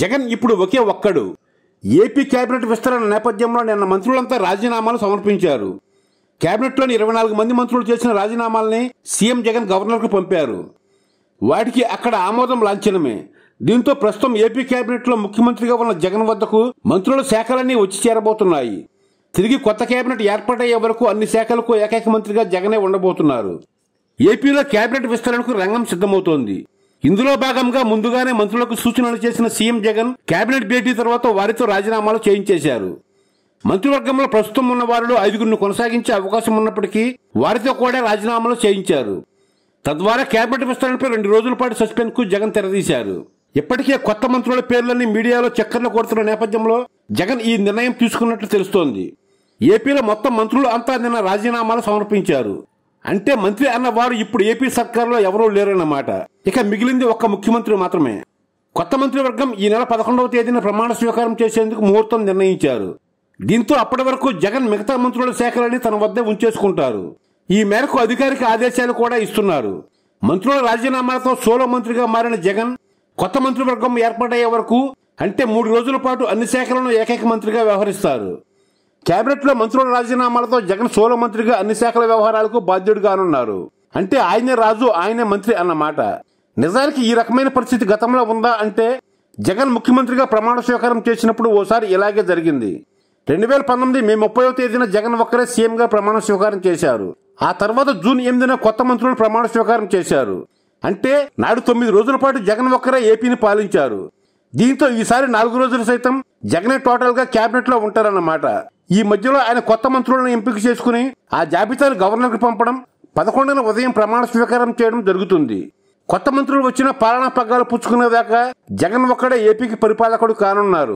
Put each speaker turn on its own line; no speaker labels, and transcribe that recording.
జగన్ ఇప్పుడు ఒకే ఒక్కడు AP cabinet విస్తరణ నేపథ్యంలో నిన్న మంత్రులంతా రాజీనామాలు సమర్పించారు కేబినెట్లోని ఇరవై నాలుగు మంది మంత్రులు చేసిన రాజీనామాల్ని సీఎం జగన్ గవర్నర్కు పంపారు వాటికి అక్కడ ఆమోదం లాంఛనమే దీంతో ప్రస్తుతం ఏపీ కేబినెట్లో ముఖ్యమంత్రిగా ఉన్న జగన్ వద్దకు మంత్రుల శాఖలన్నీ వచ్చి చేరబోతున్నాయి తిరిగి కొత్త కేబినెట్ ఏర్పాటయ్యే వరకు అన్ని శాఖలకు ఏకైక మంత్రిగా జగనే ఉండబోతున్నారు ఏపీలో కేబినెట్ విస్తరణకు రంగం సిద్ధమవుతోంది ఇందులో భాగంగా ముందుగానే మంత్రులకు సూచనలు చేసిన సీఎం జగన్ కేబినెట్ భేటీ తర్వాత వారితో రాజీనామాలు చేయించేశారు మంత్రివర్గంలో ప్రస్తుతం ఉన్న వారిలో ఐదుగురిని కొనసాగించే అవకాశం ఉన్నప్పటికీ వారితో కూడా రాజీనామాలు చేయించారు తద్వారా కేబినెట్ విస్తరణపై రెండు రోజుల పాటు సస్పెండ్ కు జగన్ తెరదీశారు ఇప్పటికే కొత్త మంత్రుల పేర్లన్నీ మీడియాలో చక్కర్లు కొడుతున్న నేపథ్యంలో జగన్ ఈ నిర్ణయం తీసుకున్నట్లు తెలుస్తోంది ఏపీలో మొత్తం మంత్రులు అంతా నిన్న రాజీనామాలు సమర్పించారు అంటే మంత్రి అన్నవారు ఇప్పుడు ఏపీ సర్కార్లో ఎవరూ లేరన్నమాట ఇక మిగిలింది ఒక్క ముఖ్యమంత్రి మాత్రమే కొత్త మంత్రివర్గం ఈ నెల పదకొండవ తేదీన ప్రమాణ స్వీకారం చేసేందుకు ముహూర్తం నిర్ణయించారు దీంతో అప్పటి వరకు జగన్ మిగతా మంత్రుల శాఖలని తన వద్దే ఉంచేసుకుంటారు ఈ మేరకు అధికారిక ఆదేశాలు కూడా ఇస్తున్నారు మంత్రుల రాజీనామాలతో సోలో మంత్రిగా మారిన జగన్ కొత్త మంత్రివర్గం ఏర్పాటయ్యే వరకు అంటే మూడు రోజుల పాటు అన్ని శాఖలను ఏకైక మంత్రిగా వ్యవహరిస్తారు లో మంత్రుల రాజీనామాలతో జగన్ సోల మంత్రిగా అన్ని శాఖల వ్యవహారాలకు బాధ్యుడుగానున్నారు అంటే ఆయనే రాజు ఆయనే మంత్రి అన్నమాట నిజానికి ఈ రకమైన పరిస్థితి గతంలో ఉందా అంటే జగన్ ముఖ్యమంత్రిగా ప్రమాణ స్వీకారం చేసినప్పుడు ఓసారి ఇలాగే జరిగింది రెండు వేల పంతొమ్మిది మే ముప్పైవ తేదీన జగన్ ఒక్కరే సీఎంగా ప్రమాణ స్వీకారం చేశారు ఆ తర్వాత జూన్ ఎనిమిదిన కొత్త మంత్రులు ప్రమాణ స్వీకారం చేశారు అంటే నాడు తొమ్మిది రోజుల పాటు జగన్ ఒక్కరే ఏపీని పాలించారు దీంతో ఈసారి నాలుగు రోజులు సైతం జగనే టోటల్గా క్యాబినెట్లో ఉంటారన్నమాట ఈ మధ్యలో ఆయన కొత్త మంత్రులను ఎంపిక చేసుకుని ఆ జాబితాను గవర్నర్కు పంపడం పదకొండున ఉదయం ప్రమాణ స్వీకారం చేయడం జరుగుతుంది కొత్త మంత్రులు వచ్చిన పాలనా పగ్గాలు పుచ్చుకునేదాకా జగన్ ఒక్కడే ఏపీకి పరిపాలకుడు కానున్నారు